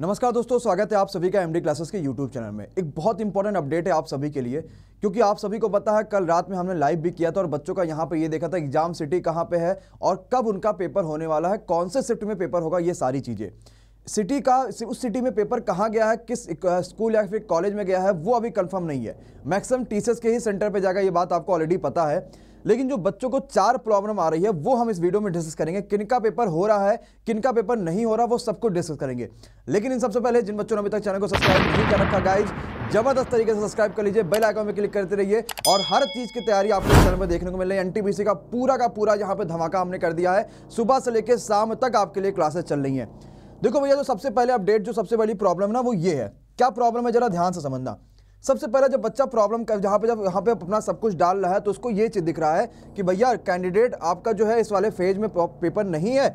नमस्कार दोस्तों स्वागत है आप सभी का एमडी क्लासेस के यूट्यूब चैनल में एक बहुत इंपॉर्टेंट अपडेट है आप सभी के लिए क्योंकि आप सभी को पता है कल रात में हमने लाइव भी किया था और बच्चों का यहाँ पे ये देखा था एग्जाम सिटी कहाँ पे है और कब उनका पेपर होने वाला है कौन से शिफ्ट में पेपर होगा ये सारी चीज़ें सिटी का उस सिटी में पेपर कहाँ गया है किस स्कूल या फिर कॉलेज में गया है वो अभी कन्फर्म नहीं है मैक्सिमम टीचर्स के ही सेंटर पर जाकर ये बात आपको ऑलरेडी पता है लेकिन जो बच्चों को चार प्रॉब्लम आ रही है वो हम इस वीडियो में डिस्कस करेंगे किनका पेपर हो रहा है किनका पेपर नहीं हो रहा वो सबको डिस्कस करेंगे लेकिन इन सबसे पहले जिन बच्चों ने अभी तक चैनल को सब्सक्राइब नहीं कर रखा गाइज जबरदस्त तरीके से सब्सक्राइब कर लीजिए बेल आइकॉन में क्लिक करते रहिए और हर चीज की तैयारी आपको चैनल में देखने को मिल रही है एनटीबीसी का पूरा का पूरा यहाँ पे धमाका हमने कर दिया है सुबह से लेकर शाम तक आपके लिए क्लासेस चल रही है देखो भैया जो सबसे पहले अपडेट जो सबसे बड़ी प्रॉब्लम ना वो ये है क्या प्रॉब्लम है जरा ध्यान से समझना सबसे पहले जब बच्चा प्रॉब्लम कर जहाँ पे जब यहाँ पे अपना सब कुछ डाल रहा है तो उसको ये चीज़ दिख रहा है कि भैया कैंडिडेट आपका जो है इस वाले फेज में पेपर नहीं है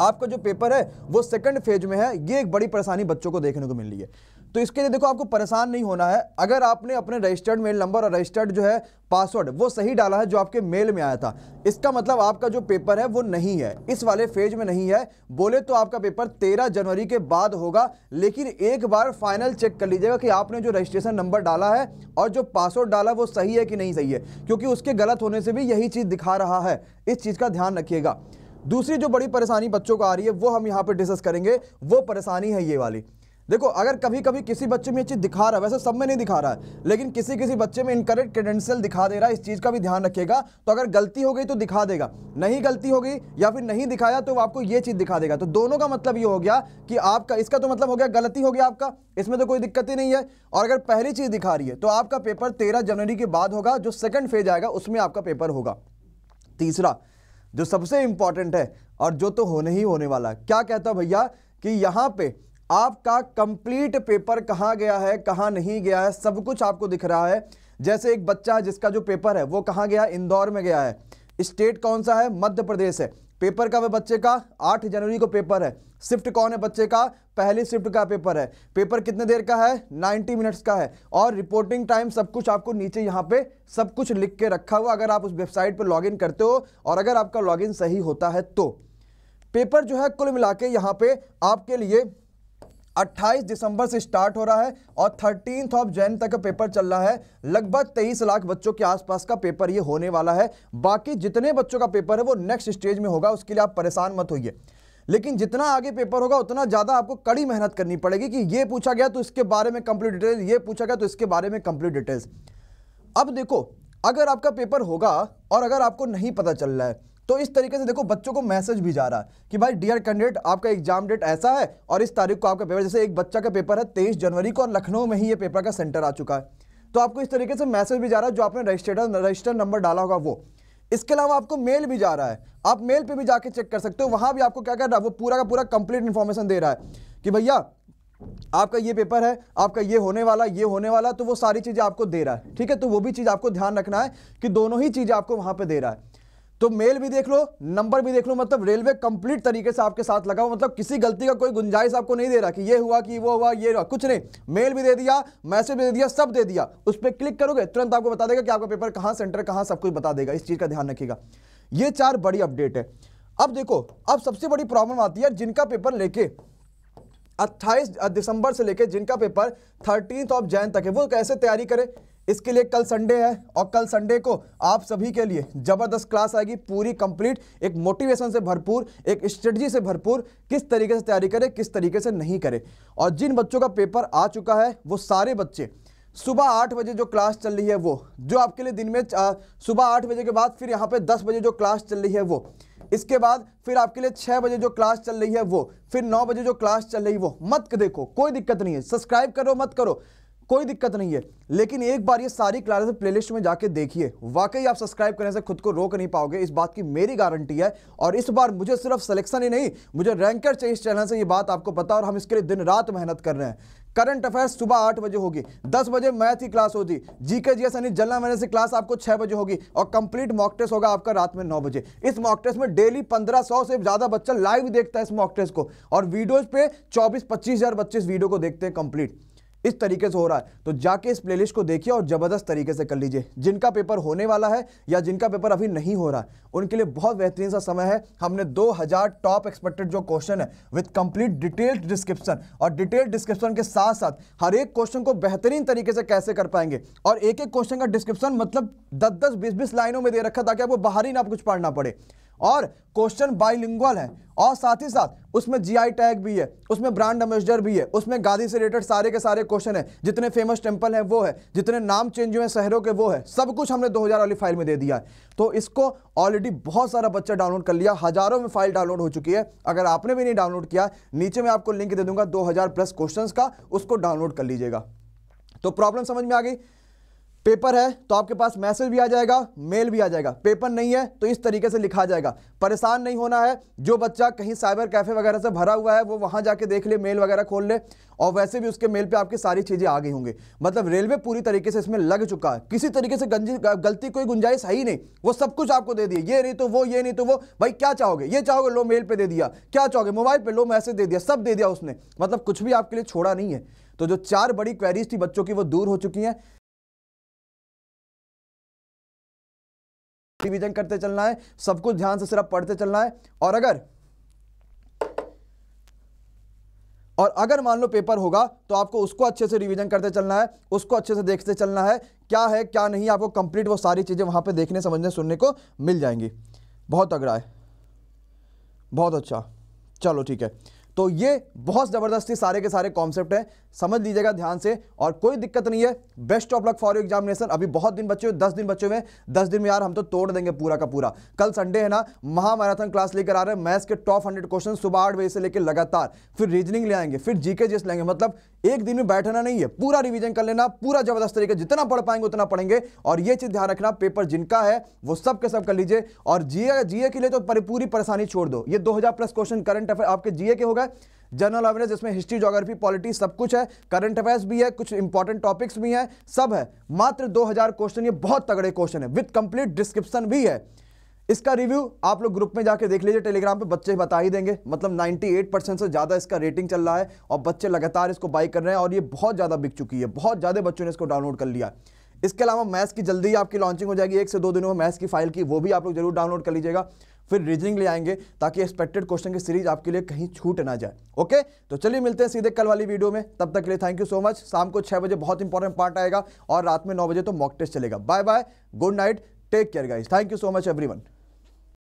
आपका जो पेपर है वो सेकंड फेज में है ये एक बड़ी परेशानी बच्चों को देखने को मिल रही है तो इसके लिए देखो आपको परेशान नहीं होना है अगर आपने अपने रजिस्टर्ड मेल नंबर और रजिस्टर्ड जो है पासवर्ड वो सही डाला है जो आपके मेल में आया था इसका मतलब आपका जो पेपर है वो नहीं है इस वाले फेज में नहीं है बोले तो आपका पेपर तेरह जनवरी के बाद होगा लेकिन एक बार फाइनल चेक कर लीजिएगा कि आपने जो रजिस्ट्रेशन नंबर डाला है और जो पासवर्ड डाला वो सही है कि नहीं सही है क्योंकि उसके गलत होने से भी यही चीज़ दिखा रहा है इस चीज़ का ध्यान रखिएगा दूसरी जो बड़ी परेशानी बच्चों को आ रही है वो हम यहाँ पर डिस्कस करेंगे वो परेशानी है ये वाली देखो अगर कभी कभी किसी बच्चे में ये चीज़ दिखा रहा है वैसे सब में नहीं दिखा रहा है लेकिन किसी किसी बच्चे में इनकरेक्ट क्रेडेंशियल दिखा दे रहा है इस चीज़ का भी ध्यान रखेगा तो अगर गलती हो गई तो दिखा देगा नहीं गलती हो गई या फिर नहीं दिखाया तो आपको ये चीज़ दिखा देगा तो दोनों का मतलब ये हो गया कि आपका इसका तो मतलब हो गया गलती हो गया आपका इसमें तो कोई दिक्कत ही नहीं है और अगर पहली चीज़ दिखा रही है तो आपका पेपर तेरह जनवरी के बाद होगा जो सेकेंड फेज आएगा उसमें आपका पेपर होगा तीसरा जो सबसे इंपॉर्टेंट है और जो तो होने ही होने वाला क्या कहता भैया कि यहाँ पे आपका कंप्लीट पेपर कहाँ गया है कहाँ नहीं गया है सब कुछ आपको दिख रहा है जैसे एक बच्चा जिसका जो पेपर है वो कहाँ गया इंदौर में गया है स्टेट कौन सा है मध्य प्रदेश है पेपर कब है बच्चे का आठ जनवरी को पेपर है शिफ्ट कौन है बच्चे का पहली शिफ्ट का पेपर है पेपर कितने देर का है 90 मिनट्स का है और रिपोर्टिंग टाइम सब कुछ आपको नीचे यहाँ पे सब कुछ लिख के रखा हुआ अगर आप उस वेबसाइट पर लॉगिन करते हो और अगर आपका लॉगिन सही होता है तो पेपर जो है कुल मिला के यहाँ पे आपके लिए 28 दिसंबर से स्टार्ट हो रहा है और थर्टीन ऑफ जैन तक पेपर चल रहा है लगभग 23 लाख बच्चों के आसपास का पेपर ये होने वाला है बाकी जितने बच्चों का पेपर है वो नेक्स्ट स्टेज में होगा उसके लिए आप परेशान मत होइए लेकिन जितना आगे पेपर होगा उतना ज़्यादा आपको कड़ी मेहनत करनी पड़ेगी कि ये पूछा गया तो इसके बारे में कंप्लीट डिटेल्स ये पूछा गया तो इसके बारे में कंप्लीट डिटेल्स अब देखो अगर आपका पेपर होगा और अगर आपको नहीं पता चल रहा है तो इस तरीके से देखो बच्चों को मैसेज भी जा रहा है कि भाई डियर कैंडिडेट आपका एग्जाम डेट ऐसा है और इस तारीख को आपका पेपर जैसे एक बच्चा का पेपर है तेईस जनवरी को और लखनऊ में ही ये पेपर का सेंटर आ चुका है तो आपको इस तरीके से मैसेज भी जा रहा है जो आपने रजिस्टर रजिस्टर नंबर डाला होगा वो इसके अलावा आपको मेल भी जा रहा है आप मेल पर भी जाके चेक कर सकते हो वहाँ भी आपको क्या कर रहा है वो पूरा का पूरा कंप्लीट इन्फॉर्मेशन दे रहा है कि भैया आपका ये पेपर है आपका ये होने वाला ये होने वाला तो वो सारी चीज़ें आपको दे रहा है ठीक है तो वो भी चीज़ आपको ध्यान रखना है कि दोनों ही चीज़ें आपको वहाँ पर दे रहा है तो मेल भी देख लो नंबर भी देख लो मतलब रेलवे कंप्लीट तरीके से आपके साथ लगा हुआ मतलब किसी गलती का कोई गुंजाइश आपको नहीं दे रहा कि ये हुआ कि वो हुआ ये हुआ कुछ नहीं मेल भी दे दिया मैसेज भी दे दिया सब दे दिया उस पर क्लिक करोगे तुरंत आपको बता देगा कि आपका पेपर कहाँ सेंटर कहाँ सब कुछ बता देगा इस चीज़ का ध्यान रखिएगा ये चार बड़ी अपडेट है अब देखो अब सबसे बड़ी प्रॉब्लम आती है जिनका पेपर लेके 28 दिसंबर से लेके जिनका पेपर थर्टीन ऑफ जैन तक है वो कैसे तैयारी करें इसके लिए कल संडे है और कल संडे को आप सभी के लिए ज़बरदस्त क्लास आएगी पूरी कंप्लीट एक मोटिवेशन से भरपूर एक स्ट्रेटजी से भरपूर किस तरीके से तैयारी करें किस तरीके से नहीं करें और जिन बच्चों का पेपर आ चुका है वो सारे बच्चे सुबह आठ बजे जो क्लास चल रही है वो जो आपके लिए दिन में सुबह आठ बजे के बाद फिर यहाँ पे दस बजे जो क्लास चल रही है वो इसके बाद फिर आपके लिए छः बजे जो क्लास चल रही है वो फिर नौ बजे जो क्लास चल रही है वो मत देखो कोई दिक्कत नहीं है सब्सक्राइब करो मत करो कोई दिक्कत नहीं है लेकिन एक बार ये सारी क्लासेस प्लेलिस्ट में जाके देखिए वाकई आप सब्सक्राइब करने से खुद को रोक नहीं पाओगे इस बात की मेरी गारंटी है और इस बार मुझे सिर्फ सिलेक्शन ही नहीं मुझे रैंकर चाहिए इस चैनल से ये बात आपको पता और हम इसके लिए दिन रात मेहनत कर रहे हैं करंट अफेयर्स सुबह आठ बजे होगी दस बजे मैथ की क्लास होगी जीके जी एस यानी जलना मैंने से क्लास आपको छह बजे होगी और कंप्लीट मॉक टेस्ट होगा आपका रात में नौ बजे इस मॉक टेस्ट में डेली पंद्रह सौ से ज़्यादा बच्चा लाइव देखता है इस मॉक टेस्ट को और वीडियोज पे चौबीस पच्चीस हज़ार बच्चे इस वीडियो को देखते हैं कंप्लीट इस तरीके से हो रहा है तो जाके इस प्लेलिस्ट को देखिए और ज़बरदस्त तरीके से कर लीजिए जिनका पेपर होने वाला है या जिनका पेपर अभी नहीं हो रहा है उनके लिए बहुत बेहतरीन सा समय है हमने 2000 टॉप एक्सपेक्टेड जो क्वेश्चन है विद कंप्लीट डिटेल्ड डिस्क्रिप्शन और डिटेल्ड डिस्क्रिप्शन के साथ साथ हर एक क्वेश्चन को बेहतरीन तरीके से कैसे कर पाएंगे और एक एक क्वेश्चन का डिस्क्रिप्शन मतलब दस दस बीस बीस लाइनों में दे रखा ताकि आपको बाहर ही ना कुछ पढ़ना पड़े और क्वेश्चन बाइलिंगुअल है और साथ ही साथ उसमें जीआई टैग भी है उसमें ब्रांड एम्बेसडर भी है उसमें गांधी से रिलेटेड सारे के सारे क्वेश्चन है जितने फेमस टेम्पल हैं वो है जितने नाम चेंज हुए हैं शहरों के वो है सब कुछ हमने 2000 वाली फाइल में दे दिया है तो इसको ऑलरेडी बहुत सारा बच्चा डाउनलोड कर लिया हजारों में फाइल डाउनलोड हो चुकी है अगर आपने भी नहीं डाउनलोड किया नीचे मैं आपको लिंक दे दूंगा दो प्लस क्वेश्चन का उसको डाउनलोड कर लीजिएगा तो प्रॉब्लम समझ में आ गई पेपर है तो आपके पास मैसेज भी आ जाएगा मेल भी आ जाएगा पेपर नहीं है तो इस तरीके से लिखा जाएगा परेशान नहीं होना है जो बच्चा कहीं साइबर कैफ़े वगैरह से भरा हुआ है वो वहां जाके देख ले मेल वगैरह खोल ले और वैसे भी उसके मेल पे आपकी सारी चीज़ें आ गई होंगी मतलब रेलवे पूरी तरीके से इसमें लग चुका है किसी तरीके से गंजी गलती कोई गुंजाइश है ही नहीं वो सब कुछ आपको दे दिए ये नहीं तो वो ये नहीं तो वो भाई क्या चाहोगे ये चाहोगे लो मेल पर दे दिया क्या चाहोगे मोबाइल पर लो मैसेज दे दिया सब दे दिया उसने मतलब कुछ भी आपके लिए छोड़ा नहीं है तो जो चार बड़ी क्वेरीज थी बच्चों की वो दूर हो चुकी हैं रिविजन करते चलना है सब कुछ ध्यान से सिर्फ पढ़ते चलना है और अगर और अगर मान लो पेपर होगा तो आपको उसको अच्छे से रिवीजन करते चलना है उसको अच्छे से देखते चलना है क्या है क्या नहीं आपको कंप्लीट वो सारी चीज़ें वहां पे देखने समझने सुनने को मिल जाएंगी बहुत तगड़ा है बहुत अच्छा चलो ठीक है तो ये बहुत ज़बरदस्ती सारे के सारे कॉन्सेप्ट हैं समझ लीजिएगा ध्यान से और कोई दिक्कत नहीं है best of luck for examination अभी बहुत दिन बच्चे हुए दस दिन बच्चे हुए दस दिन में यार हम तो तोड़ देंगे पूरा का पूरा कल संडे है ना महामैराथन क्लास लेकर आ रहे हैं मैथ्स के टॉप हंड्रेड क्वेश्चन सुबह आठ बजे से लेकर लगातार फिर रीजनिंग ले आएंगे फिर जीके जीएस लेंगे मतलब एक दिन में बैठना नहीं है पूरा रिविजन कर लेना पूरा जबरदस्त तरीके जितना पढ़ पाएंगे उतना पढ़ेंगे और ये चीज़ ध्यान रखना पेपर जिनका है वो सब के सब कर लीजिए और जीए जीए के लिए तो पूरी परेशानी छोड़ दो ये दो प्लस क्वेश्चन करंट अफेयर आपके जीए के होगा है जनरल अवेयरनेस जिसमें हिस्ट्री जोग्राफी पॉलिटी सब कुछ है करंट अफेयर्स भी है कुछ इंपॉर्टेंट टॉपिक्स भी हैं सब है मात्र 2000 क्वेश्चन ये बहुत तगड़े क्वेश्चन है विद कंप्लीट डिस्क्रिप्शन भी है इसका रिव्यू आप लोग ग्रुप में जाके देख लीजिए टेलीग्राम पे बच्चे बता ही देंगे मतलब 98 परसेंट से ज़्यादा इसका रेटिंग चल रहा है और बच्चे लगातार इसको बाई कर रहे हैं और ये बहुत ज़्यादा बिक चुकी है बहुत ज़्यादा बच्चों ने इसको डाउनलोड कर लिया इसके अलावा मैथ्स की जल्दी आपकी लॉन्चिंग हो जाएगी एक से दो दिनों में मैथ्स की फाइल की वो भी आप लोग जरूर डाउनलोड कर लीजिएगा फिर रीजनिंग ले आएंगे ताकि एक्सपेक्टेड क्वेश्चन की सीरीज आपके लिए कहीं छूट ना जाए ओके तो चलिए मिलते हैं सीधे कल वाली वीडियो में तब तक के लिए थैंक यू सो मच शाम को छह बजे बहुत इंपॉर्टेंट पार्ट आएगा और रात में नौ बजे तो मॉक टेस्ट चलेगा bye bye good night take care guys thank you so much every